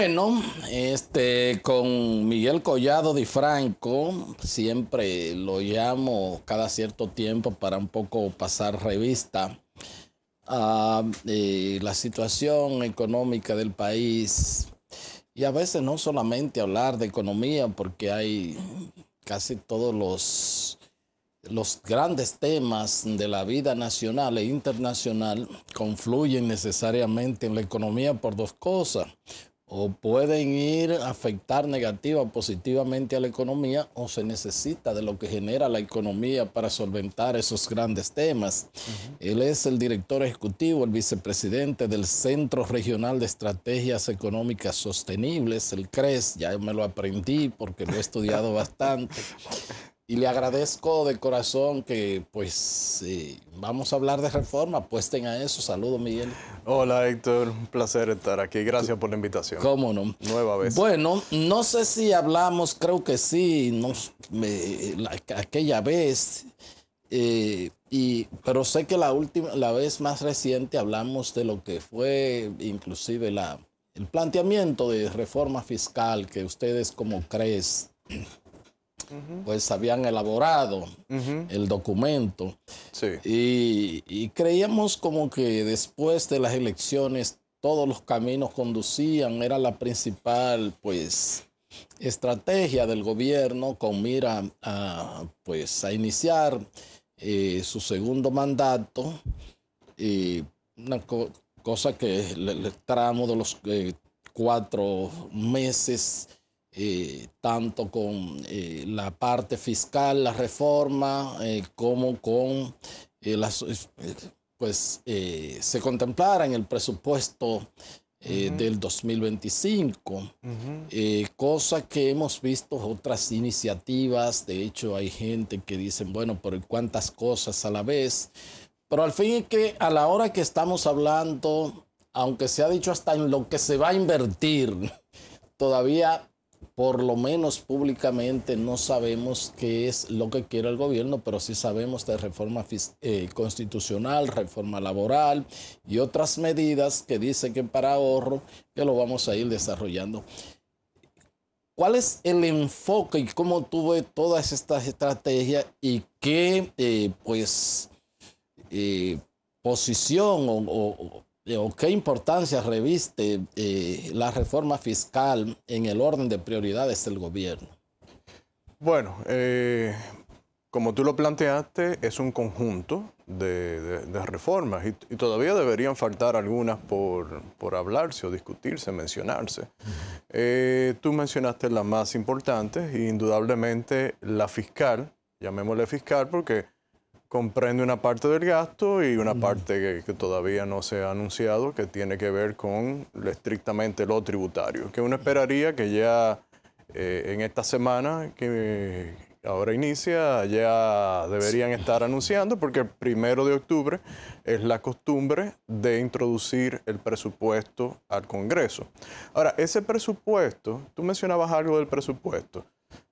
bueno, este, con Miguel Collado Di Franco, siempre lo llamo cada cierto tiempo para un poco pasar revista a ah, la situación económica del país. Y a veces no solamente hablar de economía, porque hay casi todos los, los grandes temas de la vida nacional e internacional confluyen necesariamente en la economía por dos cosas o pueden ir a afectar negativa positivamente a la economía o se necesita de lo que genera la economía para solventar esos grandes temas. Él es el director ejecutivo, el vicepresidente del Centro Regional de Estrategias Económicas Sostenibles, el CRES, ya me lo aprendí porque lo he estudiado bastante. y le agradezco de corazón que pues eh, vamos a hablar de reforma, apuesten a eso. Saludo, Miguel. Hola, Héctor, un placer estar aquí. Gracias por la invitación. ¿Cómo no? Nueva vez. Bueno, no sé si hablamos, creo que sí, aquella vez, eh, y, pero sé que la última, la vez más reciente hablamos de lo que fue inclusive la, el planteamiento de reforma fiscal que ustedes como crees pues habían elaborado el documento. Y, creíamos como que después de las elecciones todos los caminos conducían, era la principal pues estrategia del gobierno con mira a, pues, a iniciar eh, su segundo mandato. Y una cosa que el, tramo de los eh, cuatro meses eh, tanto con eh, la parte fiscal, la reforma, eh, como con las, pues se contemplara en el presupuesto del 2025, cosa que hemos visto otras iniciativas, de hecho hay gente que dice, bueno, pero cuántas cosas a la vez, pero al fin y que a la hora que estamos hablando, aunque se ha dicho hasta en lo que se va a invertir, todavía por lo menos públicamente no sabemos qué es lo que quiere el gobierno, pero sí sabemos de reforma eh, constitucional, reforma laboral y otras medidas que dice que para ahorro, que lo vamos a ir desarrollando. ¿Cuál es el enfoque y cómo tuve todas estas estrategias y qué, eh, pues, eh, posición o Oh, qué importancia reviste eh, la reforma fiscal en el orden de prioridades del gobierno? Bueno, eh, como tú lo planteaste, es un conjunto de, reformas y, todavía deberían faltar algunas por, hablarse o discutirse, mencionarse. Eh, tú mencionaste las más importantes y indudablemente la fiscal, llamémosle fiscal porque comprende una parte del gasto y una parte que, todavía no se ha anunciado que tiene que ver con estrictamente lo tributario, que uno esperaría que ya eh, en esta semana que ahora inicia ya deberían estar anunciando porque el primero de octubre es la costumbre de introducir el presupuesto al Congreso. Ahora, ese presupuesto, tú mencionabas algo del presupuesto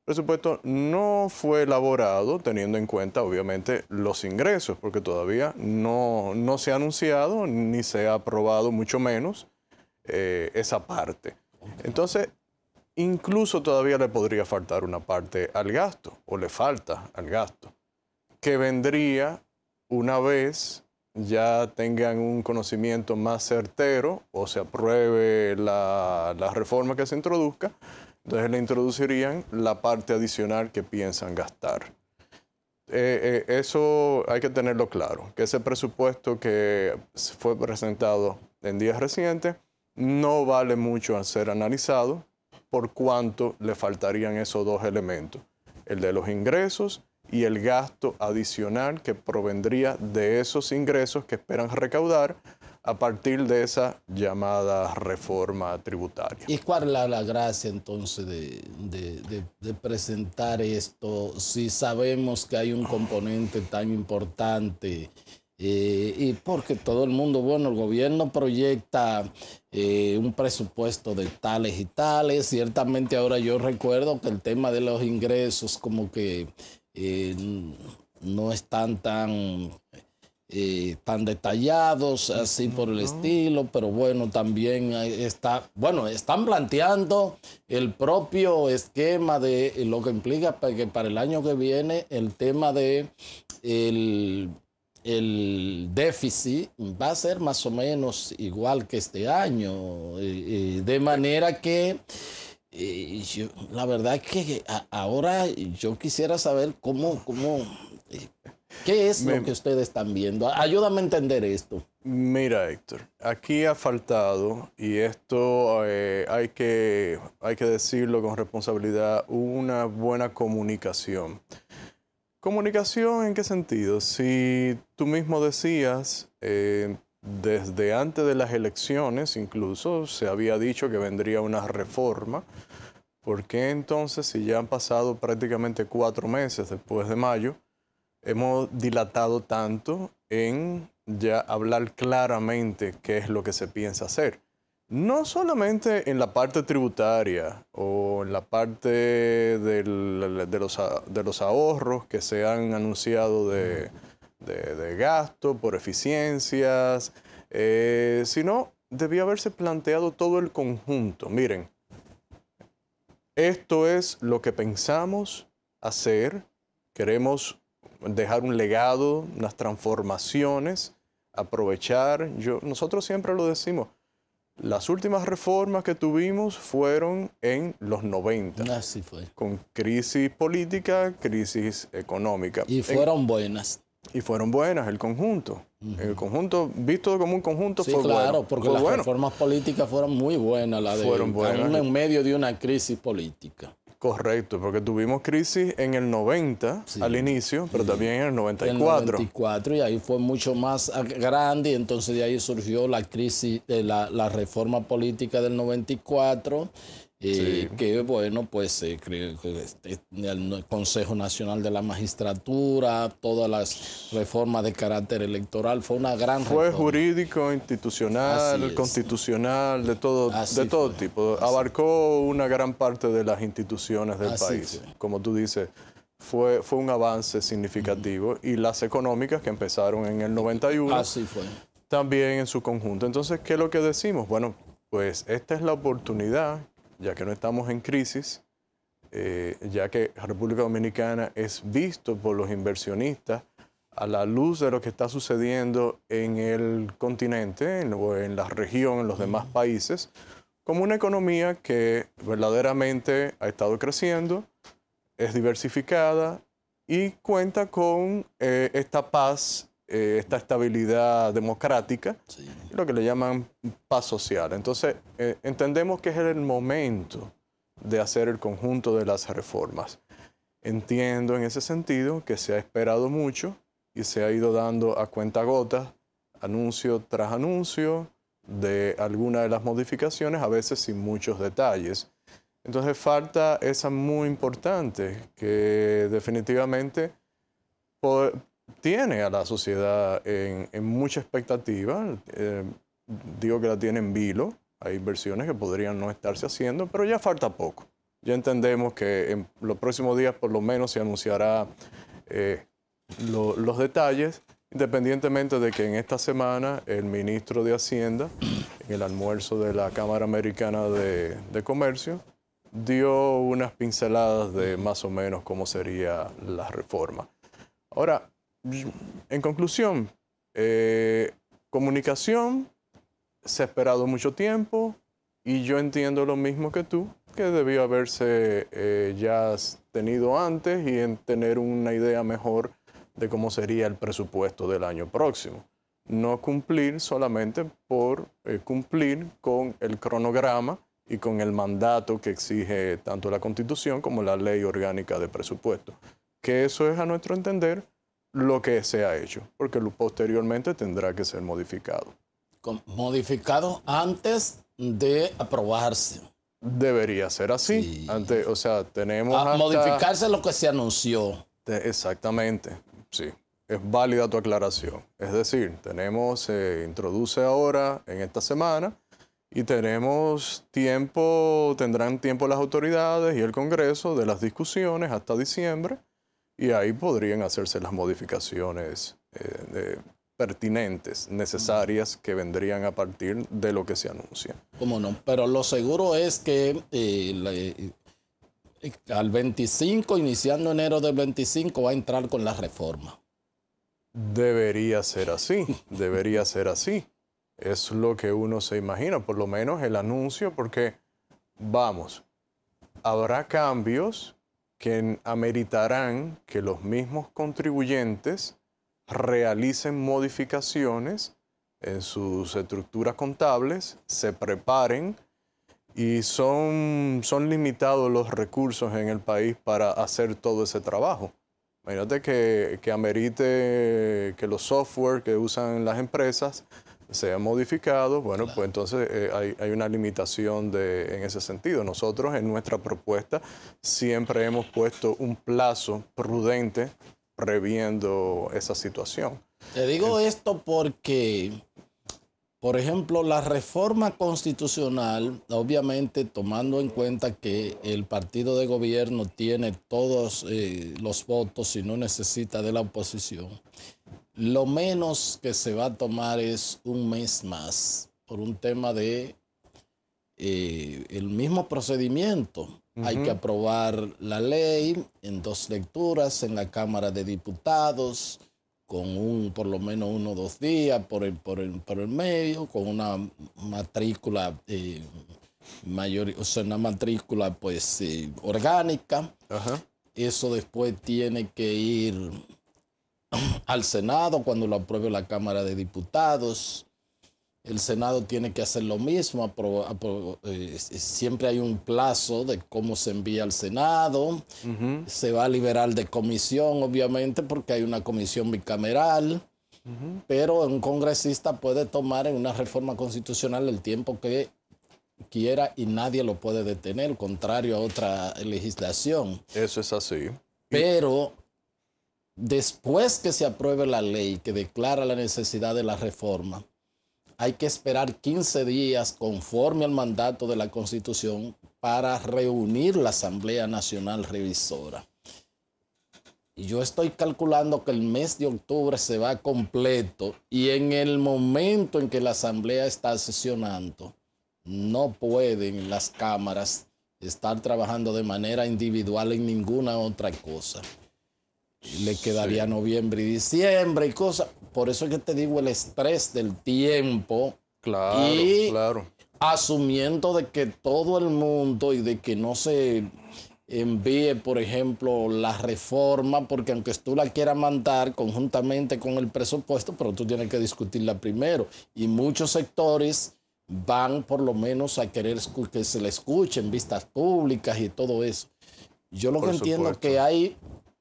presupuesto no fue elaborado teniendo en cuenta obviamente los ingresos, porque todavía no, se ha anunciado ni se ha aprobado, mucho menos, eh, esa parte. Entonces, incluso todavía le podría faltar una parte al gasto, o le falta al gasto, que vendría una vez ya tengan un conocimiento más certero o se apruebe la, la reforma que se introduzca, entonces le introducirían la parte adicional que piensan gastar. Eh, eh, eso hay que tenerlo claro, que ese presupuesto que fue presentado en días recientes no vale mucho a ser analizado por cuánto le faltarían esos dos elementos, el de los ingresos y el gasto adicional que provendría de esos ingresos que esperan recaudar a partir de esa llamada reforma tributaria. ¿Y cuál es la, gracia entonces de, presentar esto si sabemos que hay un componente tan importante? Eh, y porque todo el mundo, bueno, el gobierno proyecta eh, un presupuesto de tales y tales. Ciertamente ahora yo recuerdo que el tema de los ingresos como que eh, no están tan eh, tan detallados, así por el estilo, pero bueno, también está, bueno, están planteando el propio esquema de lo que implica que para el año que viene el tema de el, déficit va a ser más o menos igual que este año, eh, eh, de manera que... Eh, la verdad que ahora yo quisiera saber cómo, cómo, ¿Qué es lo que ustedes están viendo? Ayúdame a entender esto. Mira, Héctor, aquí ha faltado, y esto eh, hay, que, hay que decirlo con responsabilidad, una buena comunicación. ¿Comunicación en qué sentido? Si tú mismo decías, eh, desde antes de las elecciones incluso se había dicho que vendría una reforma, ¿por qué entonces si ya han pasado prácticamente cuatro meses después de mayo? hemos dilatado tanto en ya hablar claramente qué es lo que se piensa hacer. No solamente en la parte tributaria o en la parte de, los, de, los, ahorros que se han anunciado de, gasto por eficiencias, eh, sino debía haberse planteado todo el conjunto. Miren, esto es lo que pensamos hacer, queremos dejar un legado, unas transformaciones, aprovechar. Yo, nosotros siempre lo decimos. Las últimas reformas que tuvimos fueron en los 90. Así fue. Con crisis política, crisis económica. Y fueron buenas. Y fueron buenas, el conjunto. El conjunto, visto como un conjunto, fue claro, claro, porque las reformas políticas fueron muy buenas. La de, fueron buenas. en medio de una crisis política. Correcto, porque tuvimos crisis en el 90 al inicio, pero también en el 94. En el 94 y ahí fue mucho más grande y entonces de ahí surgió la crisis, de la, la reforma política del 94 eh, que bueno, pues eh, este, el Consejo Nacional de la Magistratura, todas las reformas de carácter electoral, fue una gran Fue jurídico, institucional, constitucional, de todo, de todo tipo. Abarcó una gran parte de las instituciones del país. Como tú dices, fue, fue un avance significativo. Y las económicas que empezaron en el 91. Así fue. También en su conjunto. Entonces, ¿qué es lo que decimos? Bueno, pues esta es la oportunidad ya que no estamos en crisis, eh, ya que la República Dominicana es visto por los inversionistas a la luz de lo que está sucediendo en el continente en, en la región, en los demás países, como una economía que verdaderamente ha estado creciendo, es diversificada y cuenta con eh, esta paz eh, esta estabilidad democrática, lo que le llaman paz social. Entonces, eh, entendemos que es el momento de hacer el conjunto de las reformas. Entiendo en ese sentido que se ha esperado mucho y se ha ido dando a cuenta gota, anuncio tras anuncio, de alguna de las modificaciones, a veces sin muchos detalles. Entonces falta esa muy importante que definitivamente tiene a la sociedad en, mucha expectativa. Eh, digo que la tiene en vilo. Hay inversiones que podrían no estarse haciendo, pero ya falta poco. Ya entendemos que en los próximos días por lo menos se anunciará eh, los detalles, independientemente de que en esta semana el ministro de Hacienda, en el almuerzo de la Cámara Americana de, de Comercio, dio unas pinceladas de más o menos cómo sería la reforma. Ahora, en conclusión, eh, comunicación se ha esperado mucho tiempo y yo entiendo lo mismo que tú, que debió haberse eh, ya tenido antes y en tener una idea mejor de cómo sería el presupuesto del año próximo. No cumplir solamente por eh, cumplir con el cronograma y con el mandato que exige tanto la Constitución como la Ley Orgánica de Presupuesto. Que eso es a nuestro entender lo que se ha hecho, porque posteriormente tendrá que ser modificado. Modificado antes de aprobarse. Debería ser así. Antes, o sea, tenemos. Ah, A Modificarse lo que se anunció. Exactamente, sí. Es válida tu aclaración. Es decir, tenemos, se introduce ahora en esta semana y tenemos tiempo, tendrán tiempo las autoridades y el Congreso de las discusiones hasta diciembre y ahí podrían hacerse las modificaciones eh, pertinentes, necesarias, que vendrían a partir de lo que se anuncia. ¿Cómo no? Pero lo seguro es que eh, eh, al 25, iniciando enero del 25, va a entrar con la reforma. Debería ser así, debería ser así. Es lo que uno se imagina, por lo menos el anuncio, porque vamos, habrá cambios que ameritarán que los mismos contribuyentes realicen modificaciones en sus estructuras contables, se preparen y son, son limitados los recursos en el país para hacer todo ese trabajo. Imagínate que, que amerite que los software que usan las empresas se ha modificado, bueno, pues entonces eh, hay, una limitación de, en ese sentido. Nosotros en nuestra propuesta siempre hemos puesto un plazo prudente previendo esa situación. Te digo esto porque, por ejemplo, la reforma constitucional, obviamente tomando en cuenta que el partido de gobierno tiene todos eh, los votos y no necesita de la oposición, lo menos que se va a tomar es un mes más por un tema de eh, el mismo procedimiento. Hay que aprobar la ley en dos lecturas en la Cámara de Diputados con un por lo menos uno o dos días por el, por por el medio, con una matrícula eh, mayor, o sea, una matrícula pues eh, orgánica. Eso después tiene que ir al Senado cuando lo apruebe la Cámara de Diputados. El Senado tiene que hacer lo mismo. Eh, siempre hay un plazo de cómo se envía al Senado. Se va a liberar de comisión, obviamente, porque hay una comisión bicameral. Pero un congresista puede tomar en una reforma constitucional el tiempo que quiera y nadie lo puede detener, contrario a otra legislación. Eso es así. Pero después que se apruebe la ley que declara la necesidad de la reforma, hay que esperar 15 días conforme al mandato de la Constitución para reunir la Asamblea Nacional Revisora. Y yo estoy calculando que el mes de octubre se va completo y en el momento en que la Asamblea está sesionando, no pueden las cámaras estar trabajando de manera individual en ninguna otra cosa le quedaría noviembre y diciembre y cosas. Por eso es que te digo el estrés del tiempo. Claro, y claro. Asumiendo de que todo el mundo y de que no se envíe, por ejemplo, la reforma, porque aunque tú la quieras mandar conjuntamente con el presupuesto, pero tú tienes que discutirla primero. Y muchos sectores van por lo menos a querer que se la escuchen vistas públicas y todo eso. Yo lo que entiendo entiendo que hay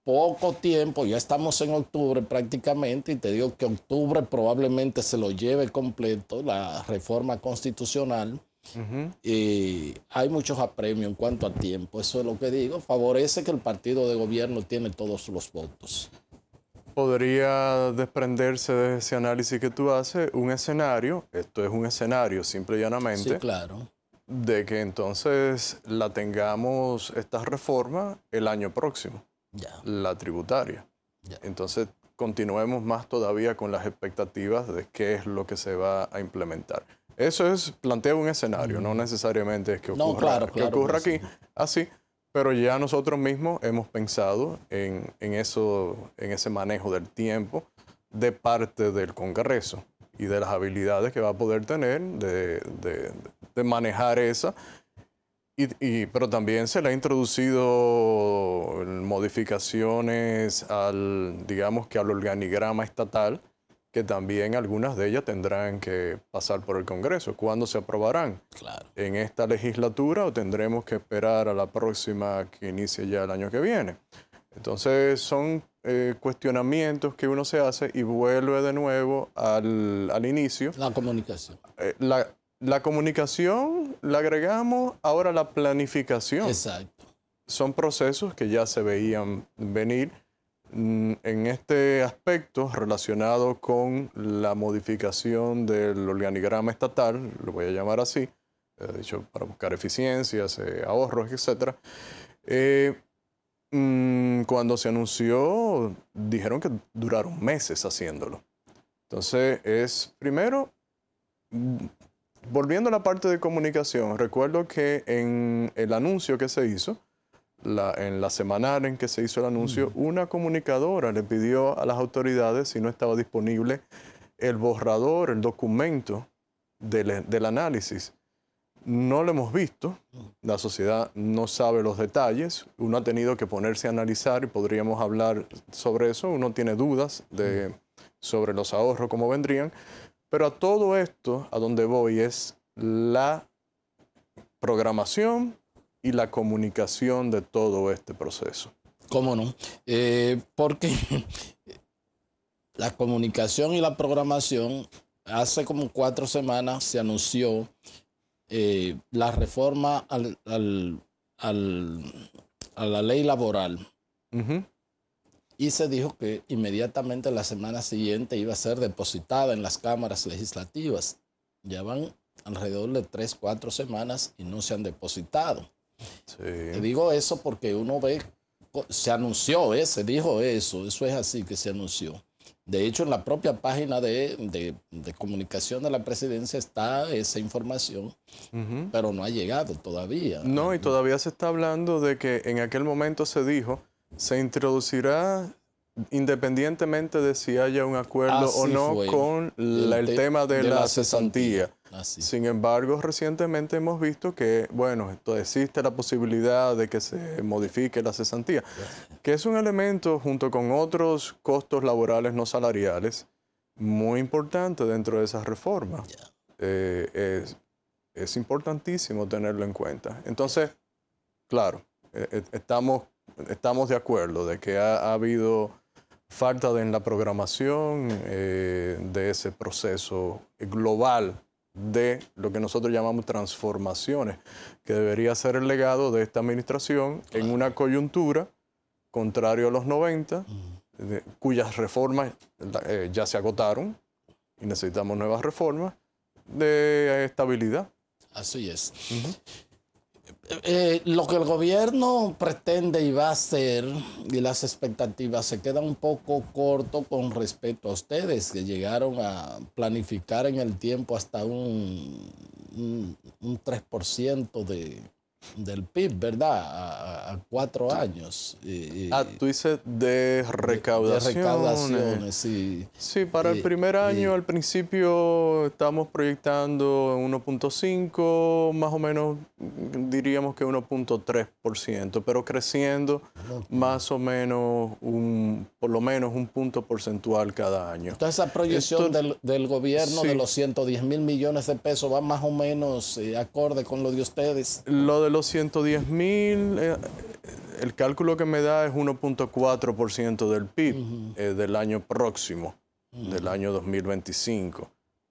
poco tiempo, ya estamos en octubre prácticamente, y te digo que octubre probablemente se lo lleve completo la reforma constitucional. Y hay muchos apremios en cuanto a tiempo, eso es lo que digo, favorece que el partido de gobierno tiene todos los votos. Podría desprenderse de ese análisis que tú haces un escenario, esto es un escenario simple y llanamente, claro. de que entonces la tengamos esta reforma el año próximo la tributaria. Entonces, continuemos más todavía con las expectativas de qué es lo que se va a implementar. Eso es, plantea un escenario, no necesariamente es que ocurra, que ocurra aquí, así, pero ya nosotros mismos hemos pensado en, eso, en ese manejo del tiempo de parte del Congreso y de las habilidades que va a poder tener de, de manejar esa y, pero también se le ha introducido modificaciones al, digamos que al organigrama estatal, que también algunas de ellas tendrán que pasar por el Congreso. ¿Cuándo se aprobarán? Claro. ¿En esta legislatura o tendremos que esperar a la próxima que inicie ya el año que viene? Entonces son eh, cuestionamientos que uno se hace y vuelve de nuevo al, inicio. La comunicación. Eh, la, la comunicación la agregamos, ahora la planificación. Exacto. Son procesos que ya se veían venir mm, en este aspecto relacionado con la modificación del organigrama estatal, lo voy a llamar así, eh, para buscar eficiencias, eh, ahorros, etc. Eh, mm, cuando se anunció, dijeron que duraron meses haciéndolo. Entonces, es primero Volviendo a la parte de comunicación, recuerdo que en el anuncio que se hizo, en la semanal en que se hizo el anuncio, una comunicadora le pidió a las autoridades si no estaba disponible el borrador, el documento del, análisis. No lo hemos visto, la sociedad no sabe los detalles, uno ha tenido que ponerse a analizar y podríamos hablar sobre eso, uno tiene dudas de, sobre los ahorros, cómo vendrían, pero a todo esto, a donde voy, es la programación y la comunicación de todo este proceso. ¿Cómo no? Eh, porque la comunicación y la programación, hace como cuatro semanas se anunció eh, la reforma a la ley laboral y se dijo que inmediatamente la semana siguiente iba a ser depositada en las cámaras legislativas. Ya van alrededor de tres, cuatro semanas y no se han depositado. Te digo eso porque uno ve, se anunció, ¿eh? se dijo eso, eso es así que se anunció. De hecho, en la propia página de, de, comunicación de la presidencia está esa información, pero no ha llegado todavía. No, y todavía se está hablando de que en aquel momento se dijo se introducirá independientemente de si haya un acuerdo o no con el, tema de, la, cesantía. Sin embargo, recientemente hemos visto que, bueno, existe la posibilidad de que se modifique la cesantía, que es un elemento junto con otros costos laborales no salariales muy importante dentro de esas reformas. Eh, es, importantísimo tenerlo en cuenta. Entonces, claro, eh, eh, estamos estamos de acuerdo de que ha, habido falta de, en la programación eh, de ese proceso global de lo que nosotros llamamos transformaciones, que debería ser el legado de esta administración en una coyuntura, contrario a los 90, cuyas reformas eh, ya se agotaron y necesitamos nuevas reformas de estabilidad. Así es. Eh, lo que el gobierno pretende y va a hacer y las expectativas se quedan un poco corto con respecto a ustedes que llegaron a planificar en el tiempo hasta un, un 3% de, del PIB, ¿verdad? A, cuatro años. ah, tú dices de recaudaciones. De, recaudaciones, sí. para el primer año, al principio, estamos proyectando 1.5, más o menos diríamos que 1.3%, pero creciendo más o menos, un, por lo menos un punto porcentual cada año. Entonces, esa proyección del, gobierno de los 110 mil millones de pesos va más o menos eh, acorde con lo de ustedes. Lo 110 mil, eh, el cálculo que me da es 1.4% del PIB eh, del año próximo, del año 2025.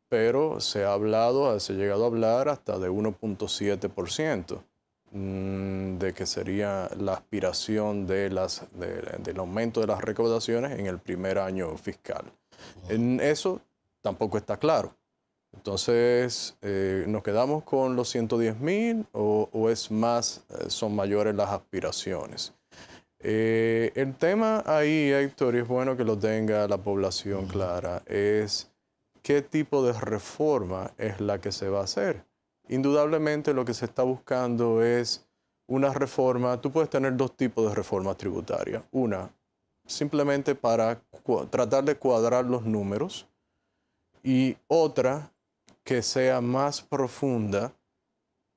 Pero se ha hablado, ah, se ha llegado a hablar hasta de 1.7% mm, de que sería la aspiración del aumento de las recaudaciones en el primer año fiscal. En eso tampoco está claro. Entonces, eh, ¿nos quedamos con los 110 mil o, es más, eh, son mayores las aspiraciones? Eh, el tema ahí, Héctor, y es bueno que lo tenga la población clara, es qué tipo de reforma es la que se va a hacer. Indudablemente lo que se está buscando es una reforma, tú puedes tener dos tipos de reformas tributarias. Una, simplemente para tratar de cuadrar los números y otra que sea más profunda,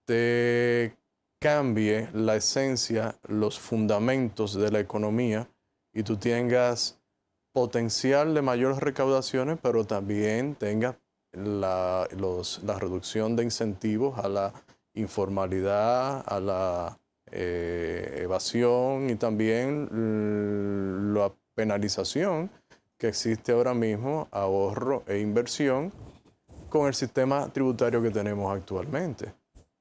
te cambie la esencia, los fundamentos de la economía y tú tengas potencial de mayores recaudaciones, pero también tengas la, reducción de incentivos a la informalidad, a la eh, evasión y también la penalización que existe ahora mismo, ahorro e inversión con el sistema tributario que tenemos actualmente.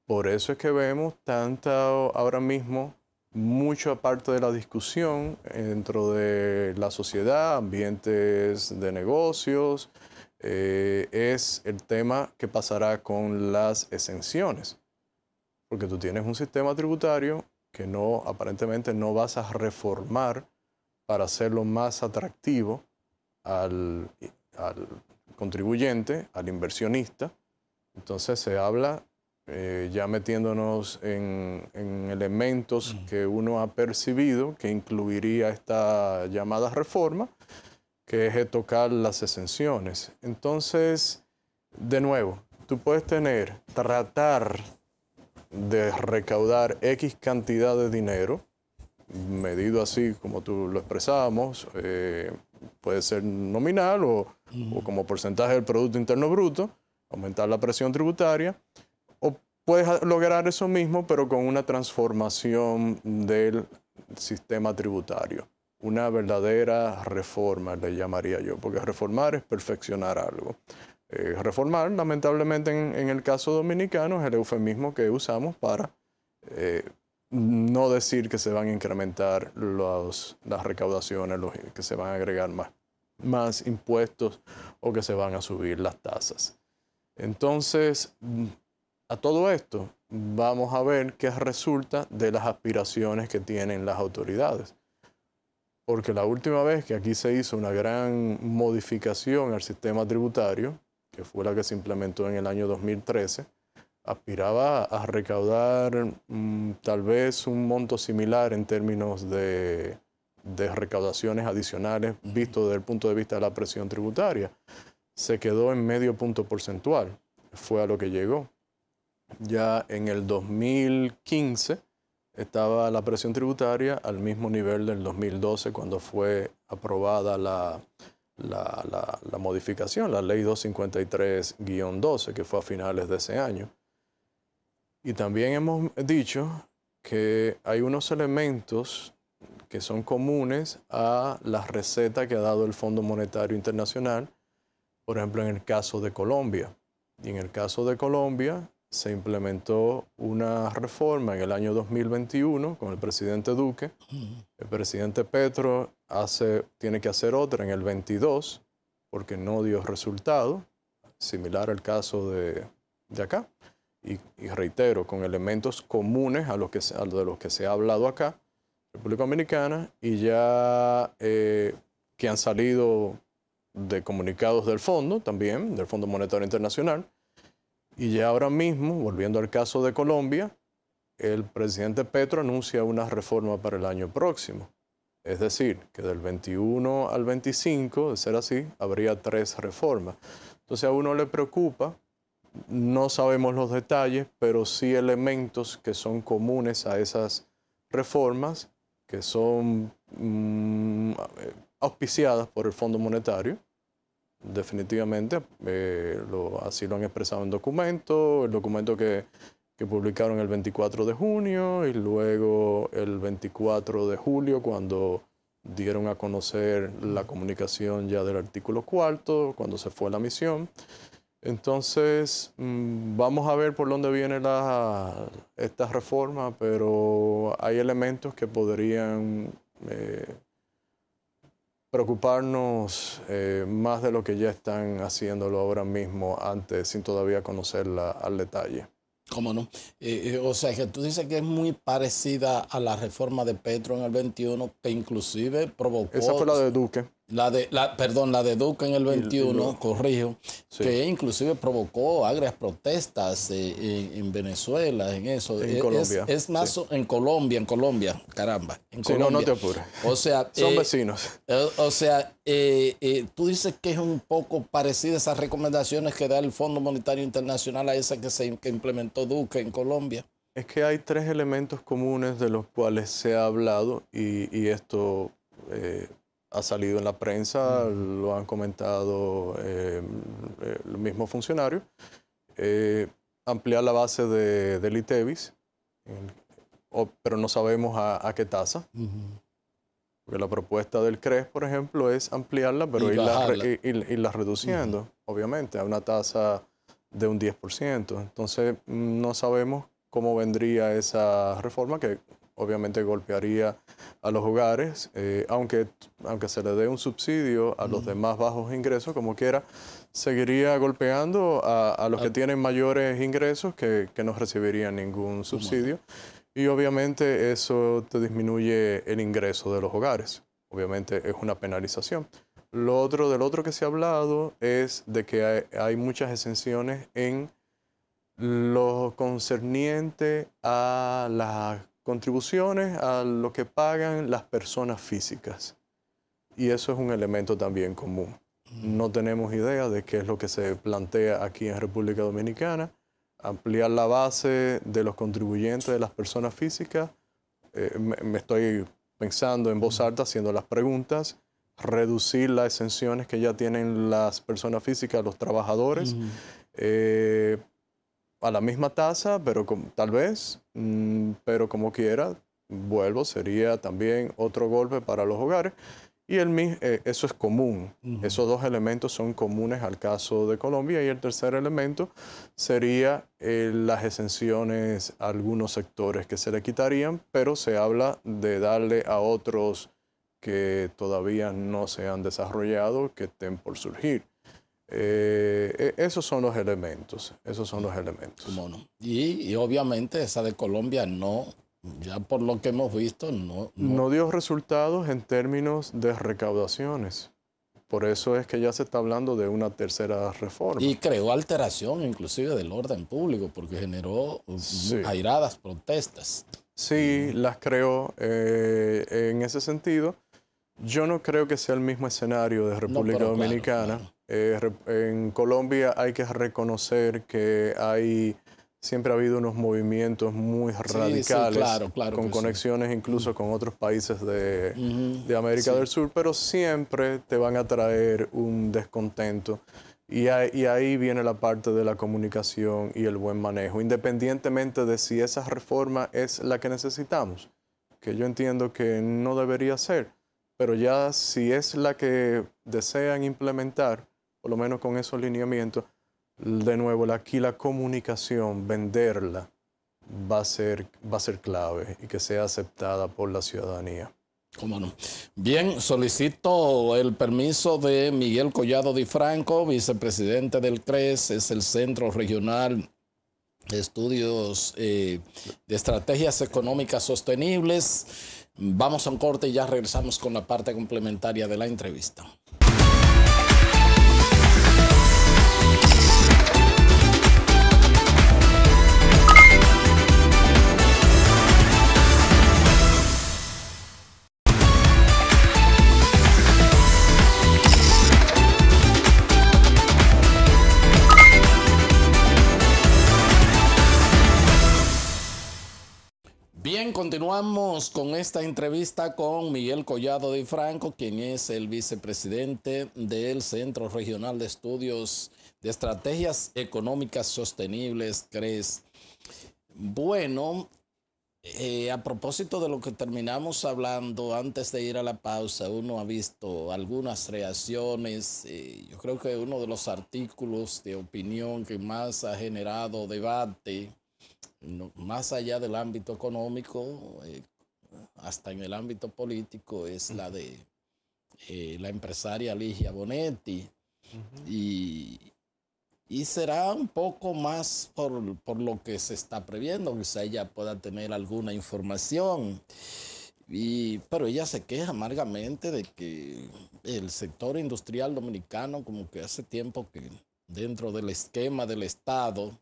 Por eso es que vemos tanto ahora mismo mucha parte de la discusión dentro de la sociedad, ambientes de negocios, eh, es el tema que pasará con las exenciones. Porque tú tienes un sistema tributario que no aparentemente no vas a reformar para hacerlo más atractivo al, al contribuyente, al inversionista. Entonces se habla, eh, ya metiéndonos en, elementos mm. que uno ha percibido, que incluiría esta llamada reforma, que es tocar las exenciones. Entonces, de nuevo, tú puedes tener, tratar de recaudar X cantidad de dinero, medido así como tú lo expresábamos, eh, puede ser nominal o o como porcentaje del Producto Interno Bruto, aumentar la presión tributaria, o puedes lograr eso mismo, pero con una transformación del sistema tributario. Una verdadera reforma, le llamaría yo, porque reformar es perfeccionar algo. Eh, reformar, lamentablemente en, el caso dominicano, es el eufemismo que usamos para eh, no decir que se van a incrementar las recaudaciones, que se van a agregar más más impuestos o que se van a subir las tasas. Entonces, a todo esto vamos a ver qué resulta de las aspiraciones que tienen las autoridades. Porque la última vez que aquí se hizo una gran modificación al sistema tributario, que fue la que se implementó en el año 2013, aspiraba a recaudar mm, tal vez un monto similar en términos de, de recaudaciones adicionales visto desde el punto de vista de la presión tributaria. Se quedó en medio punto porcentual, fue a lo que llegó. Ya en el 2015 estaba la presión tributaria al mismo nivel del 2012 cuando fue aprobada la, la, modificación, la ley 253-12, que fue a finales de ese año. Y también hemos dicho que hay unos elementos que son comunes a las recetas que ha dado el Fondo Monetario Internacional, por ejemplo, en el caso de Colombia. Y en el caso de Colombia se implementó una reforma en el año 2021 con el presidente Duque. El presidente Petro hace, tiene que hacer otra en el 22 porque no dio resultado, similar al caso de, de acá. Y, reitero, con elementos comunes a los que, los que se ha hablado acá, República Dominicana y ya eh, que han salido de comunicados del fondo también, del Fondo Monetario Internacional. Y ya ahora mismo, volviendo al caso de Colombia, el presidente Petro anuncia una reforma para el año próximo. Es decir, que del 21 al 25, de ser así, habría tres reformas. Entonces a uno le preocupa, no sabemos los detalles, pero sí elementos que son comunes a esas reformas que son mm, auspiciadas por el Fondo Monetario. Definitivamente, eh, así lo han expresado en documentos, el documento que, que, publicaron el 24 de junio y luego el 24 de julio cuando dieron a conocer la comunicación ya del artículo cuarto, cuando se fue la misión. Entonces, mm, vamos a ver por dónde viene esta reforma, pero hay elementos que podrían eh, preocuparnos eh, más de lo que ya están haciéndolo ahora mismo, antes, sin todavía conocerla al detalle. ¿Cómo no? Eh, o sea, que tú dices que es muy parecida a la reforma de Petro en el 21, que inclusive provocó... Esa fue la de Duque. La de, la, perdón, la de Duque en el 21, corrijo, que inclusive provocó agrias protestas eh, en, Venezuela, en eso. En Colombia. Es más, en Colombia, en Colombia, caramba. no, no te apures. son vecinos. o sea, eh, eh, tú dices que es un poco parecida esas recomendaciones que da el Fondo Monetario Internacional a esa que se implementó Duque en Colombia. Es que hay tres elementos comunes de los cuales se ha hablado y, y esto ha salido en la prensa, lo han comentado eh, eh, los mismos funcionarios. Eh, ampliar la base de, del ITEVIS, pero no sabemos a, qué tasa. Porque la propuesta del CRES, por ejemplo, es ampliarla, pero irla, reduciendo, obviamente, a una tasa de un 10%. Entonces, mm, no sabemos cómo vendría esa reforma que obviamente golpearía a los hogares, eh, aunque, aunque se le dé un subsidio a los de más bajos ingresos, como quiera, seguiría golpeando a, los que ah. tienen mayores ingresos que, no recibirían ningún subsidio. Y obviamente eso te disminuye el ingreso de los hogares. Obviamente es una penalización. Lo otro del otro que se ha hablado es de que hay, hay muchas exenciones en lo concerniente a las contribuciones a lo que pagan las personas físicas. Y eso es un elemento también común. Mm. No tenemos idea de qué es lo que se plantea aquí en República Dominicana, ampliar la base de los contribuyentes de las personas físicas. Eh, me, estoy pensando en voz alta, haciendo las preguntas, reducir las exenciones que ya tienen las personas físicas, los trabajadores, mm. eh, a la misma tasa, pero tal vez, mm, pero como quiera, vuelvo, sería también otro golpe para los hogares. Y el, eh, eso es común, esos dos elementos son comunes al caso de Colombia. Y el tercer elemento sería eh, las exenciones a algunos sectores que se le quitarían, pero se habla de darle a otros que todavía no se han desarrollado, que estén por surgir. Eh, e, esos son los elementos, esos son los elementos. y, obviamente esa de Colombia no, ya por lo que hemos visto, no, no, dio resultados en términos de recaudaciones. Por eso es que ya se está hablando de una tercera reforma. Y creó alteración inclusive del orden público, porque generó airadas protestas. Sí, mm. las creó eh, en ese sentido. Yo no creo que sea el mismo escenario de República Dominicana. Eh, en Colombia hay que reconocer que hay siempre ha habido unos movimientos muy radicales, con conexiones incluso con otros países de, América del Sur, pero siempre te van a traer un descontento. y, ahí viene la parte de la comunicación y el buen manejo, independientemente de si esa reforma es la que necesitamos, que yo entiendo que no debería ser, pero ya si es la que desean implementar, por lo menos con esos lineamientos, de nuevo, aquí la comunicación, venderla, va a ser, va a ser clave y que sea aceptada por la ciudadanía. ¿Cómo Bien, solicito el permiso de Miguel Collado Di Franco, vicepresidente del CRES, es el Centro Regional de Estudios eh, de Estrategias Económicas Sostenibles. Vamos a un corte y ya regresamos con la parte complementaria de la entrevista. Continuamos con esta entrevista con Miguel Collado de Franco, quien es el vicepresidente del Centro Regional de Estudios de Estrategias Económicas Sostenibles, CRES. Bueno, eh, a propósito de lo que terminamos hablando antes de ir a la pausa, uno ha visto algunas reacciones, eh, yo creo que uno de los artículos de opinión que más ha generado debate más allá del ámbito económico, eh, hasta en el ámbito político, es la de eh, la empresaria Ligia Bonetti. y, será un poco más por, lo que se está previendo, quizá ella pueda tener alguna información. pero ella se queja amargamente de que el sector industrial dominicano, como que hace tiempo que dentro del esquema del Estado,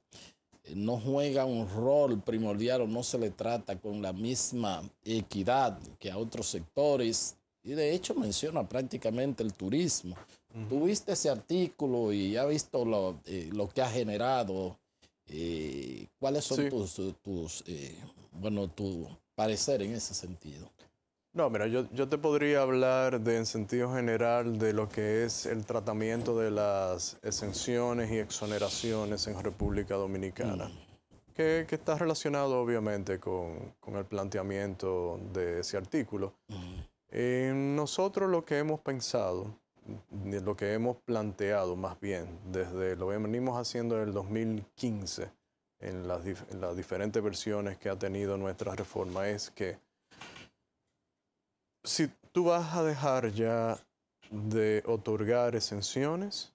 no juega un rol primordial o no se le trata con la misma equidad que a otros sectores. Y de hecho menciona prácticamente el turismo. Tuviste ese artículo y ha visto lo, eh, lo, que ha generado. Eh, ¿Cuáles son tus, eh, bueno, tu parecer en ese sentido? No, mira, yo, te podría hablar de, en sentido general de lo que es el tratamiento de las exenciones y exoneraciones en República Dominicana, mm. que, está relacionado obviamente con, el planteamiento de ese artículo. Mm. nosotros lo que hemos pensado, lo que hemos planteado más bien, desde lo que venimos haciendo en el 2015, en las diferentes versiones que ha tenido nuestra reforma, es que si tú vas a dejar ya de otorgar exenciones,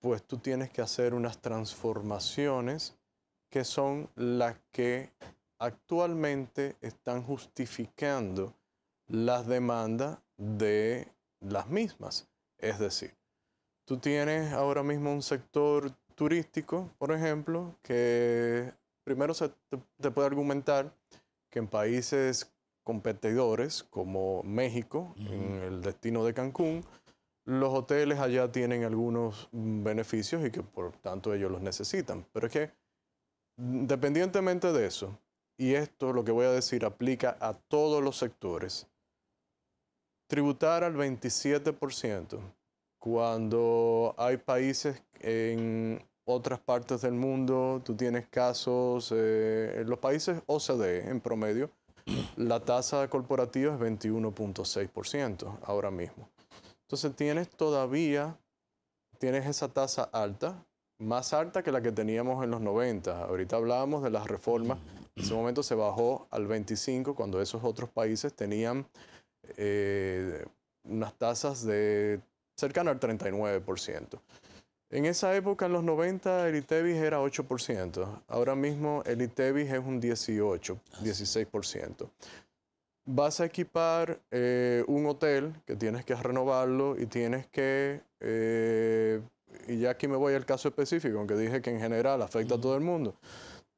pues tú tienes que hacer unas transformaciones que son las que actualmente están justificando las demandas de las mismas. Es decir, tú tienes ahora mismo un sector turístico, por ejemplo, que primero se te, te puede argumentar que en países competidores como México, en el destino de Cancún, los hoteles allá tienen algunos beneficios y que por tanto ellos los necesitan. Pero es que, independientemente de eso, y esto lo que voy a decir aplica a todos los sectores, tributar al 27% cuando hay países en otras partes del mundo, tú tienes casos, eh, en los países OCDE en promedio, la tasa corporativa es 21.6% ahora mismo. Entonces tienes todavía, tienes esa tasa alta, más alta que la que teníamos en los 90. Ahorita hablábamos de las reformas. En ese momento se bajó al 25 cuando esos otros países tenían eh, unas tasas de cercano al 39%. En esa época, en los 90, el ITEVIS era 8%. Ahora mismo el ITEVIS es un 18, 16%. Vas a equipar eh, un hotel que tienes que renovarlo y tienes que... Eh, y ya aquí me voy al caso específico, aunque dije que en general afecta a todo el mundo.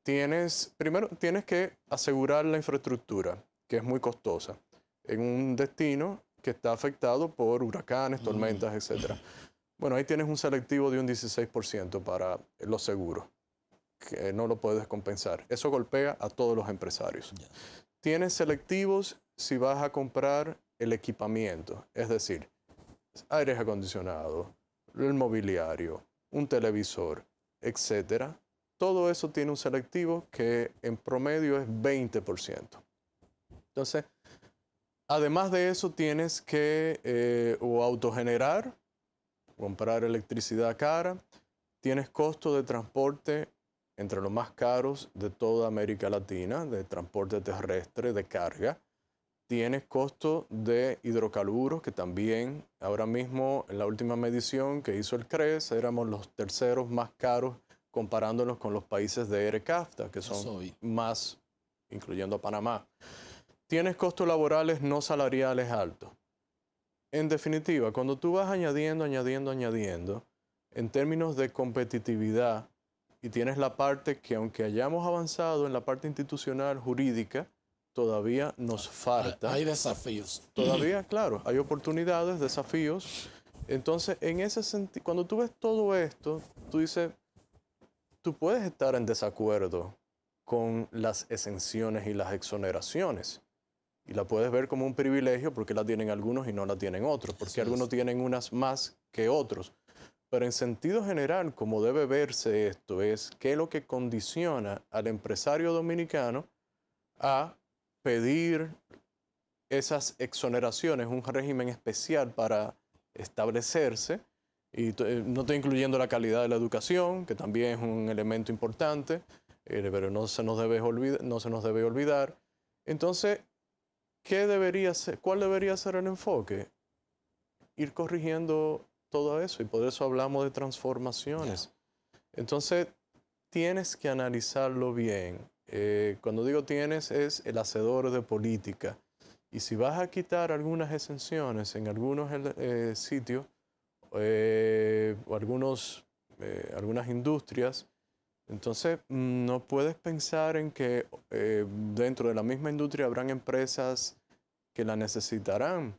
Tienes, primero, tienes que asegurar la infraestructura, que es muy costosa, en un destino que está afectado por huracanes, tormentas, etc. Bueno, ahí tienes un selectivo de un 16% para los seguros, que no lo puedes compensar. Eso golpea a todos los empresarios. Tienes selectivos si vas a comprar el equipamiento, es decir, aire acondicionado, el mobiliario, un televisor, etc. Todo eso tiene un selectivo que en promedio es 20%. Entonces, además de eso, tienes que eh, o autogenerar comprar electricidad cara, tienes costos de transporte entre los más caros de toda América Latina, de transporte terrestre, de carga. Tienes costos de hidrocarburos, que también ahora mismo en la última medición que hizo el CRES éramos los terceros más caros comparándonos con los países de ERCAFTA, que son más, incluyendo a Panamá. Tienes costos laborales no salariales altos en definitiva, cuando tú vas añadiendo, añadiendo, añadiendo, en términos de competitividad, y tienes la parte que aunque hayamos avanzado en la parte institucional, jurídica, todavía nos falta. Hay desafíos. Todavía, claro, hay oportunidades, desafíos. Entonces, en ese sentido, cuando tú ves todo esto, tú dices, tú puedes estar en desacuerdo con las exenciones y las exoneraciones. Y la puedes ver como un privilegio porque la tienen algunos y no la tienen otros, porque algunos tienen unas más que otros. Pero en sentido general, como debe verse esto, es qué es lo que condiciona al empresario dominicano a pedir esas exoneraciones, un régimen especial para establecerse, y eh, no estoy incluyendo la calidad de la educación, que también es un elemento importante, eh, pero no se, nos debe olvidar, no se nos debe olvidar. Entonces, ¿qué debería ser, ¿cuál debería ser el enfoque? Ir corrigiendo todo eso y por eso hablamos de transformaciones. Entonces, tienes que analizarlo bien. Eh, cuando digo tienes es el hacedor de política. Y si vas a quitar algunas exenciones en algunos eh, sitios eh, o algunos, algunas industrias, entonces, no puedes pensar en que eh, dentro de la misma industria habrán empresas que la necesitarán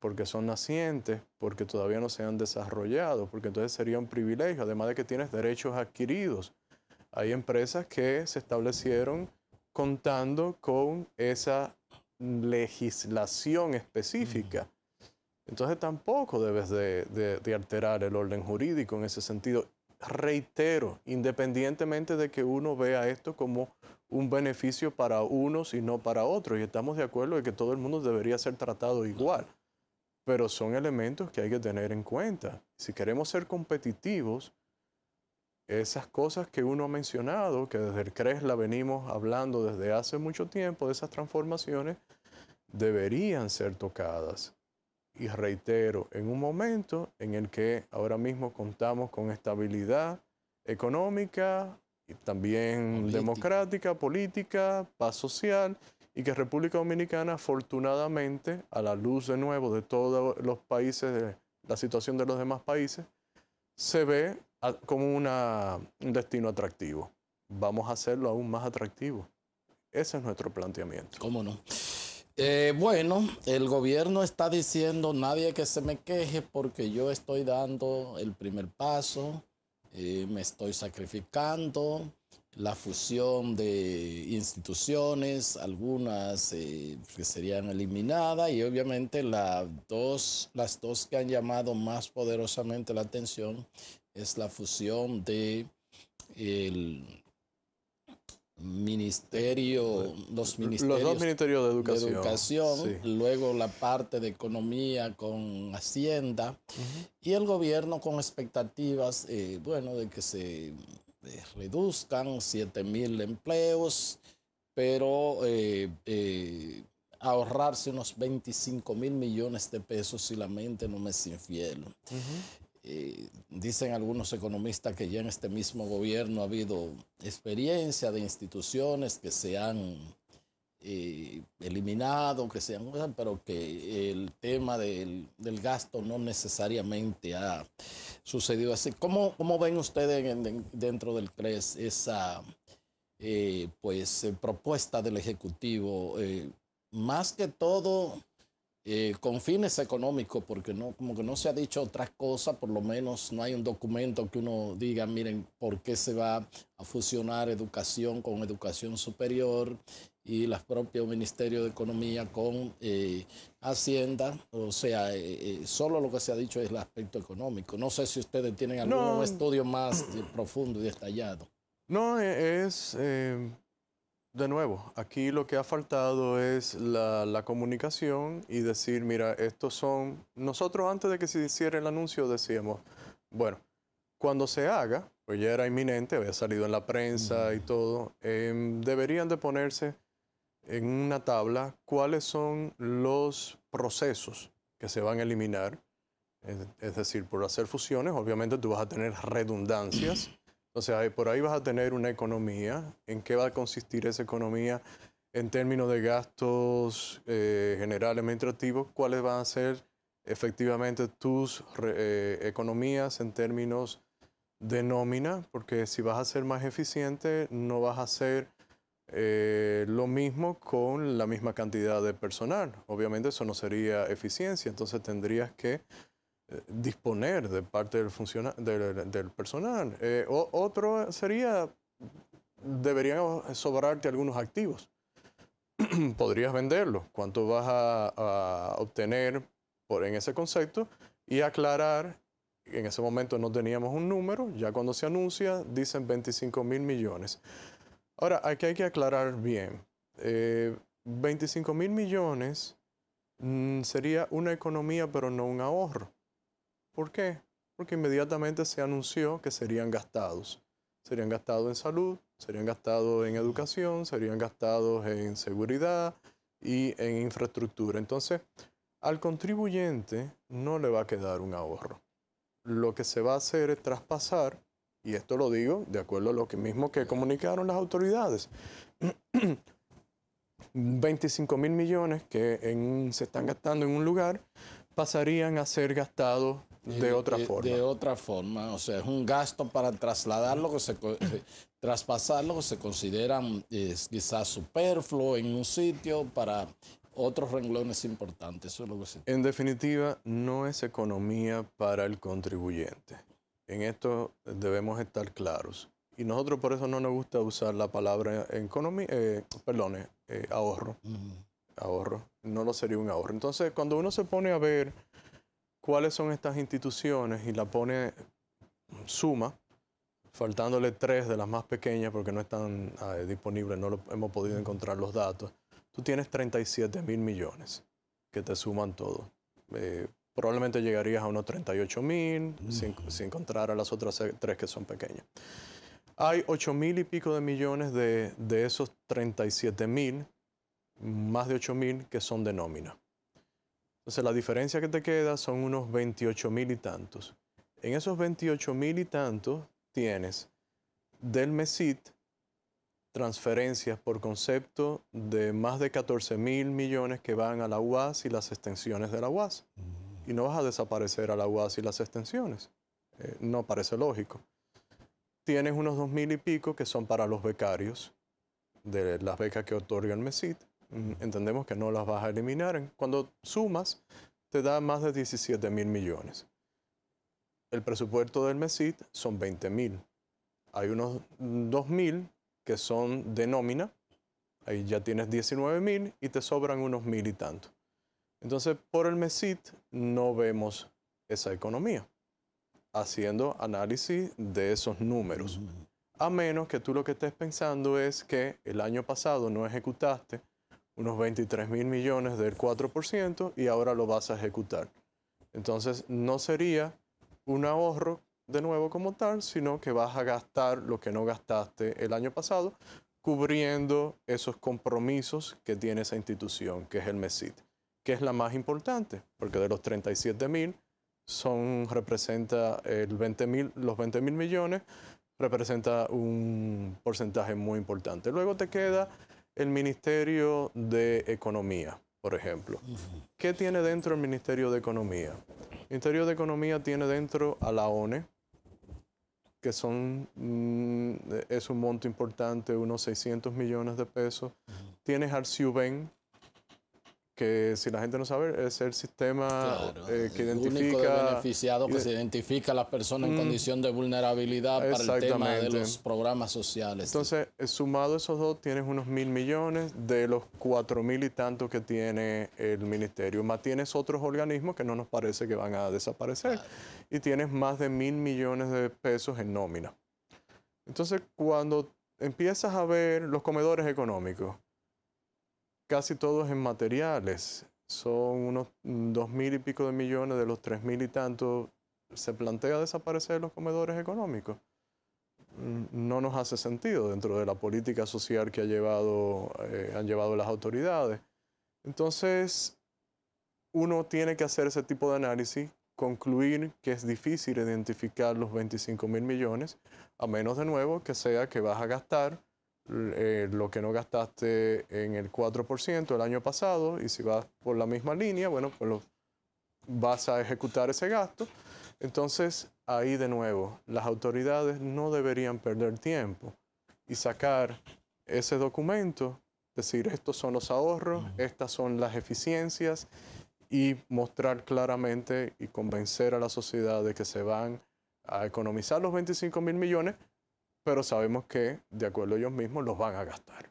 porque son nacientes, porque todavía no se han desarrollado, porque entonces sería un privilegio, además de que tienes derechos adquiridos. Hay empresas que se establecieron contando con esa legislación específica. Mm. Entonces tampoco debes de alterar el orden jurídico en ese sentido reitero, independientemente de que uno vea esto como un beneficio para unos y no para otros, y estamos de acuerdo de que todo el mundo debería ser tratado igual, pero son elementos que hay que tener en cuenta. Si queremos ser competitivos, esas cosas que uno ha mencionado, que desde el CRES la venimos hablando desde hace mucho tiempo, de esas transformaciones, deberían ser tocadas y reitero, en un momento en el que ahora mismo contamos con estabilidad económica y también democrática, política, paz social, y que República Dominicana, afortunadamente, a la luz de nuevo de todos los países, de la situación de los demás países, se ve como un destino atractivo. Vamos a hacerlo aún más atractivo. Ese es nuestro planteamiento. ¿Cómo no? Eh, bueno, el gobierno está diciendo nadie que se me queje porque yo estoy dando el primer paso, eh, me estoy sacrificando, la fusión de instituciones, algunas eh, que serían eliminadas y obviamente dos, las dos que han llamado más poderosamente la atención es la fusión de el, ministerio, los ministerios, ministerios de educación, luego la parte de economía con Hacienda y el gobierno con expectativas, eh, bueno, de que se eh, reduzcan 7 mil empleos, pero eh, ahorrarse unos 25 mil millones de pesos si la mente no me es infiel dicen algunos economistas que ya en este mismo gobierno ha habido experiencia de instituciones que se han eh, eliminado, que se han, pero que el tema del, gasto no necesariamente ha sucedido así. ¿Cómo, cómo ven ustedes dentro del CRES esa eh, pues, eh, propuesta del Ejecutivo? más que todo eh, con fines económicos, porque no, como que no se ha dicho otras cosas, por lo menos no hay un documento que uno diga, miren, por qué se va a fusionar educación con educación superior y los propios Ministerio de Economía con eh, Hacienda. O sea, eh, solo lo que se ha dicho es el aspecto económico. No sé si ustedes tienen algún estudio más profundo y detallado. No, e, es de nuevo, aquí lo que ha faltado es la, comunicación y decir, mira, estos son... Nosotros antes de que se hiciera el anuncio decíamos, bueno, cuando se haga, pues ya era inminente, había salido en la prensa y todo, em, deberían de ponerse en una tabla cuáles son los procesos que se van a eliminar. es decir, por hacer fusiones, obviamente tú vas a tener redundancias. O sea, por ahí vas a tener una economía. ¿En qué va a consistir esa economía? En términos de gastos eh, generales administrativos, ¿cuáles van a ser efectivamente tus eh, economías en términos de nómina? Porque si vas a ser más eficiente, no vas a hacer eh, lo mismo con la misma cantidad de personal. Obviamente eso no sería eficiencia, entonces tendrías que eh, disponer de parte del, del, personal. Eh, otro sería, deberían sobrarte algunos activos. Podrías venderlos, cuánto vas a, obtener por, en ese concepto y aclarar. En ese momento no teníamos un número, ya cuando se anuncia dicen 25 mil millones. Ahora, aquí hay que aclarar bien. 25 eh, mil millones mm, sería una economía, pero no un ahorro. ¿Por qué? Porque inmediatamente se anunció que serían gastados. Serían gastados en salud, serían gastados en educación, serían gastados en seguridad y en infraestructura. Entonces, al contribuyente no le va a quedar un ahorro. Lo que se va a hacer es traspasar, y esto lo digo de acuerdo a lo que mismo que comunicaron las autoridades, 25 mil millones que se están gastando en un lugar pasarían a ser gastados de otra forma. De otra forma, o sea, es un gasto para trasladar lo que se, traspasar que se consideran mm, quizás superfluo en un sitio para otros renglones importantes. Eso es lo que se... En definitiva, no es economía para el contribuyente. En esto debemos estar claros. Y nosotros por eso no nos gusta usar la palabra economía, eh, eh, ahorro. Ahorro. No lo sería un ahorro. Entonces, cuando uno se pone a ver cuáles son estas instituciones y la pone suma, faltándole tres de las más pequeñas porque no están eh, disponibles, no hemos podido encontrar los datos. Tú tienes 37 mil millones que te suman todo. Eh, probablemente llegarías a unos 38 mil mm. si encontrara encontrar a las otras tres que son pequeñas. Hay 8 mil y pico de millones de, de esos 37 mil, más de 8 mil que son de nómina. Entonces la diferencia que te queda son unos 28 mil y tantos. En esos 28 mil y tantos tienes del MESIT transferencias por concepto de más de 14 mil millones que van a la UAS y las extensiones de la UAS. Y no vas a desaparecer a la UAS y las extensiones. Eh, no parece lógico. Tienes unos 2 mil y pico que son para los becarios de las becas que otorga el MESIT entendemos que no las vas a eliminar. Cuando sumas, te da más de 17 mil millones. El presupuesto del mesit son 20 mil. Hay unos 2 mil que son de nómina. Ahí ya tienes 19 mil y te sobran unos mil y tanto. Entonces, por el mesit no vemos esa economía haciendo análisis de esos números. A menos que tú lo que estés pensando es que el año pasado no ejecutaste unos 23 mil millones del 4% y ahora lo vas a ejecutar. Entonces no sería un ahorro de nuevo como tal, sino que vas a gastar lo que no gastaste el año pasado, cubriendo esos compromisos que tiene esa institución, que es el MESIT, que es la más importante, porque de los 37 mil, son, representa el los 20 mil millones, representa un porcentaje muy importante. Luego te queda el Ministerio de Economía, por ejemplo. ¿Qué tiene dentro el Ministerio de Economía? El Ministerio de Economía tiene dentro a la ONE, que son, mm, es un monto importante, unos 600 millones de pesos. Tienes al CIUBEN, que si la gente no sabe, es el sistema eh, que identifica... beneficiado que se identifica a las personas en mm. condición de vulnerabilidad para el tema de los programas sociales. Entonces, eh, sumado esos dos, tienes unos mil millones de los cuatro mil y tantos que tiene el ministerio. Más tienes otros organismos que no nos parece que van a desaparecer. Y tienes más de mil millones de pesos en nómina. Entonces, cuando empiezas a ver los comedores económicos, casi todos en materiales. Son unos dos mil y pico de millones de los tres mil y tantos. Se plantea desaparecer los comedores económicos. Mm, no nos hace sentido dentro de la política social que ha llevado, eh, han llevado las autoridades. Entonces, uno tiene que hacer ese tipo de análisis, concluir que es difícil identificar los 25 mil millones, a menos de nuevo que sea que vas a gastar eh, lo que no gastaste en el 4% el año pasado y si vas por la misma línea, bueno, pues vas a ejecutar ese gasto. Entonces, ahí de nuevo, las autoridades no deberían perder tiempo y sacar ese documento, decir, estos son los ahorros, estas son las eficiencias y mostrar claramente y convencer a la sociedad de que se van a economizar los 25 mil millones pero sabemos que, de acuerdo a ellos mismos, los van a gastar.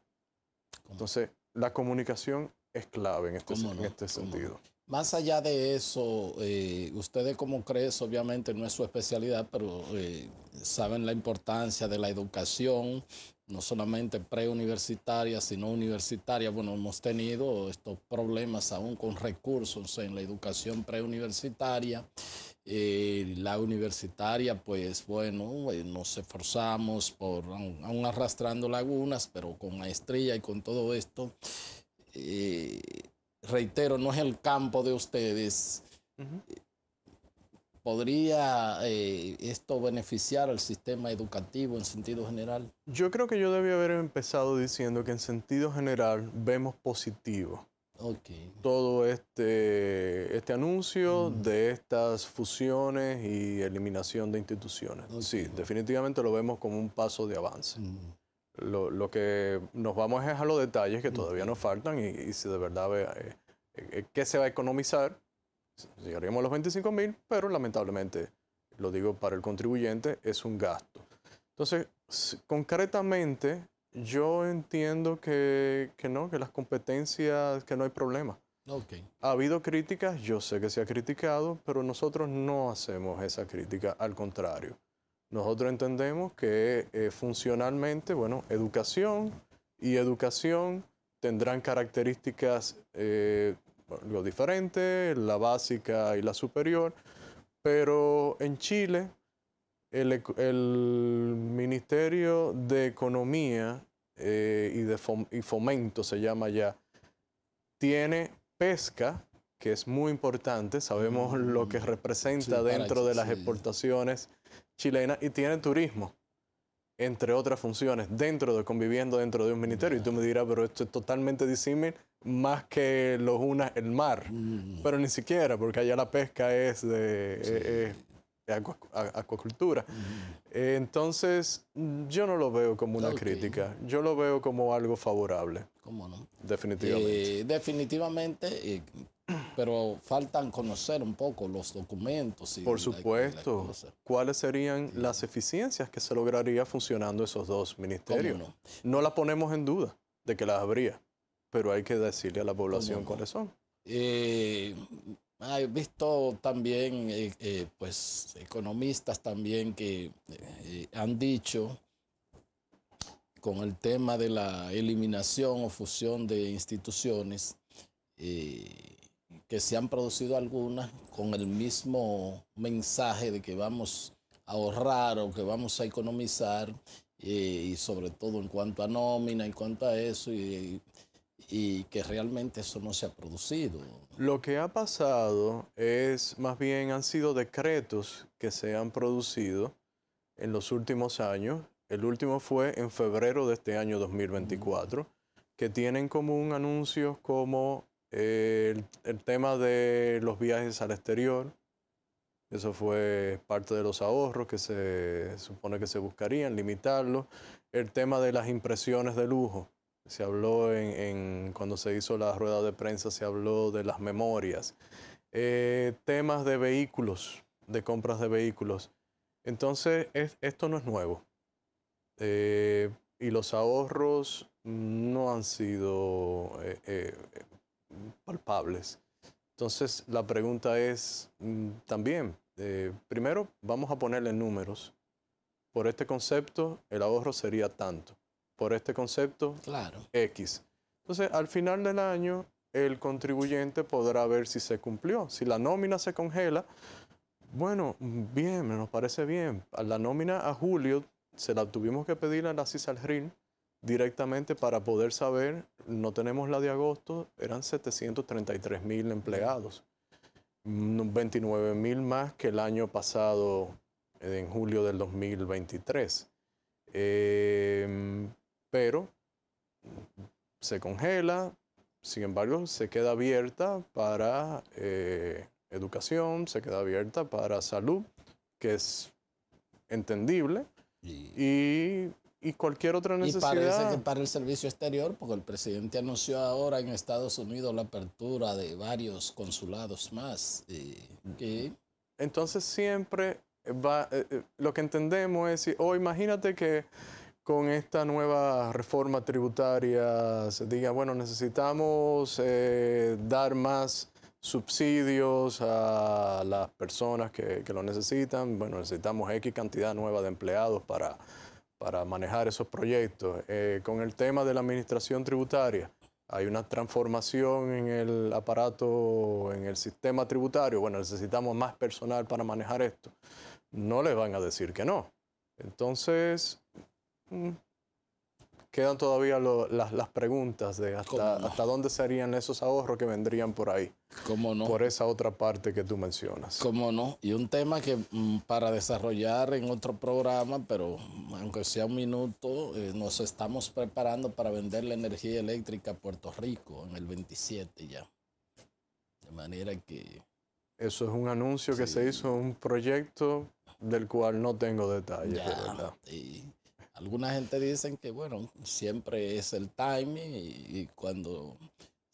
Entonces, la comunicación es clave en este, en este sentido. Más allá de eso, eh, ustedes como crees, obviamente no es su especialidad, pero eh, saben la importancia de la educación, no solamente preuniversitaria, sino universitaria. Bueno, hemos tenido estos problemas aún con recursos en la educación preuniversitaria. Eh, la universitaria, pues bueno, eh, nos esforzamos por, aún, arrastrando lagunas, pero con maestría y con todo esto. Eh, reitero, no es el campo de ustedes. ¿Podría eh, esto beneficiar al sistema educativo en sentido general? Yo creo que yo debía haber empezado diciendo que en sentido general vemos positivo todo este, este anuncio de estas fusiones y eliminación de instituciones. Sí, definitivamente lo vemos como un paso de avance. Lo, lo, que nos vamos es a los detalles que todavía nos faltan y, si de verdad eh, eh, qué se va a economizar llegaríamos a los 25 mil, pero lamentablemente, lo digo para el contribuyente, es un gasto. Entonces, concretamente, yo entiendo que, no, que las competencias, que no hay problema. Okay. Ha habido críticas, yo sé que se ha criticado, pero nosotros no hacemos esa crítica, al contrario. Nosotros entendemos que eh, funcionalmente, bueno, educación y educación tendrán características eh, lo diferente, la básica y la superior, pero en Chile el, Ministerio de Economía eh, y, de Fomento se llama ya, tiene pesca, que es muy importante, sabemos mm, lo que representa dentro de las exportaciones chilenas, y tiene turismo entre otras funciones, dentro de conviviendo dentro de un ministerio. Y tú me dirás, pero esto es totalmente disímil, más que los unas el mar. Mm. Pero ni siquiera, porque allá la pesca es de, eh, eh, acuacultura. Mm. Eh, entonces, yo no lo veo como una crítica, yo lo veo como algo favorable. ¿Cómo no? Definitivamente. y definitivamente, pero faltan conocer un poco los documentos. Y Por supuesto. ¿Cuáles serían las eficiencias que se lograría funcionando esos dos ministerios? No? la ponemos en duda de que las habría, pero hay que decirle a la población cuáles son. Eh, he visto también, eh, eh, pues, economistas también que han dicho con el tema de la eliminación o fusión de instituciones, que se han producido algunas con el mismo mensaje de que vamos a ahorrar o que vamos a economizar eh, y, sobre todo en cuanto a nómina, en cuanto a eso y, que realmente eso no se ha producido. Lo que ha pasado es más bien han sido decretos que se han producido en los últimos años. El último fue en febrero de este año 2024, que tienen como un anuncio como el, tema de los viajes al exterior, eso fue parte de los ahorros que se supone que se buscarían, limitarlos. El tema de las impresiones de lujo, se habló en, cuando se hizo la rueda de prensa, se habló de las memorias. Eh, temas de vehículos, de compras de vehículos. Entonces, esto no es nuevo. Eh, y los ahorros no han sido eh, palpables. Entonces, la pregunta es mm, también, eh, primero vamos a ponerle números. Por este concepto, el ahorro sería tanto. Por este concepto, claro. X. Entonces, al final del año, el contribuyente podrá ver si se cumplió. Si la nómina se congela, bueno, bien, me parece bien. La nómina a julio se la tuvimos que pedir a la CISALRIN directamente para poder saber no tenemos la de agosto, eran 733 mil empleados, 29 mm, mil más que el año pasado, eh, en julio del 2023. Em, pero se congela, sin embargo, se queda abierta para eh, educación, se queda abierta para salud, que es entendible. y y cualquier otra necesidad. Y parece que para el servicio exterior, porque el presidente anunció ahora en Estados Unidos la apertura de varios consulados más. Entonces siempre va, eh, eh, lo que entendemos es, o oh, imagínate que con esta nueva reforma tributaria se diga, bueno, necesitamos eh, dar más subsidios a las personas que, que lo necesitan, bueno, necesitamos X cantidad nueva de empleados para para manejar esos proyectos. Eh, con el tema de la administración tributaria, hay una transformación en el aparato, en el sistema tributario. Bueno, necesitamos más personal para manejar esto. No les van a decir que no. Entonces, mm, quedan todavía las, preguntas de hasta, hasta, dónde serían esos ahorros que vendrían por ahí. ¿Cómo no? Por esa otra parte que tú mencionas. ¿Cómo no? Y un tema que mm, para desarrollar en otro programa, pero aunque sea un minuto, eh, nos estamos preparando para vender la energía eléctrica a Puerto Rico en el 27 ya. De manera que... Eso es un anuncio que se hizo, un proyecto del cual no tengo detalles, de verdad. Sí alguna gente dicen que, bueno, siempre es el timing y, y cuando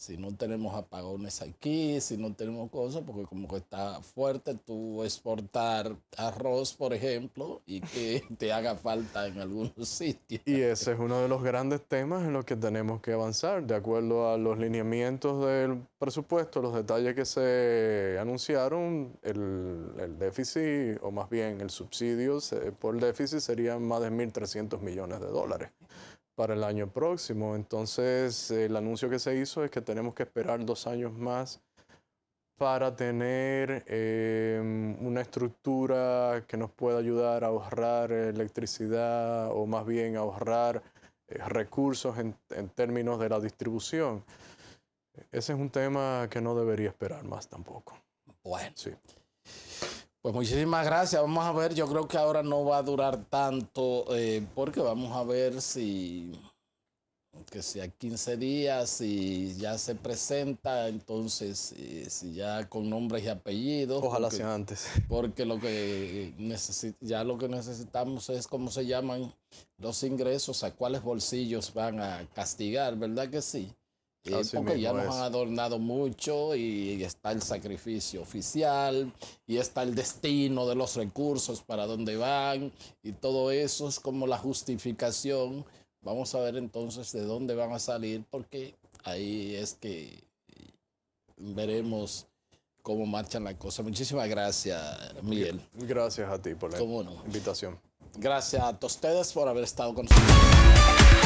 si no tenemos apagones aquí, si no tenemos cosas, porque como que está fuerte tú exportar arroz, por ejemplo, y que te haga falta en algunos sitios. Y ese es uno de los grandes temas en los que tenemos que avanzar, de acuerdo a los lineamientos del presupuesto, los detalles que se anunciaron, el, el déficit, o más bien el subsidio por déficit, serían más de 1.300 millones de dólares para el año próximo. Entonces, el anuncio que se hizo es que tenemos que esperar dos años más para tener em, una estructura que nos pueda ayudar a ahorrar electricidad o más bien ahorrar eh, recursos en, en, términos de la distribución. Ese es un tema que no debería esperar más tampoco. Bueno. Sí. Pues muchísimas gracias. Vamos a ver, yo creo que ahora no va a durar tanto eh, porque vamos a ver si, que sea 15 días, si ya se presenta, entonces eh, si ya con nombres y apellidos. Ojalá sea antes. Porque lo que ya lo que necesitamos es cómo se llaman los ingresos, a cuáles bolsillos van a castigar, ¿verdad que sí? porque ah, ya nos han adornado mucho y, está el sacrificio oficial y está el destino de los recursos para dónde van y todo eso es como la justificación. Vamos a ver entonces de dónde van a salir porque ahí es que veremos cómo marchan las cosas. Muchísimas gracias, Miguel. Gracias a ti por la invitación. Gracias a todos ustedes por haber estado con nosotros.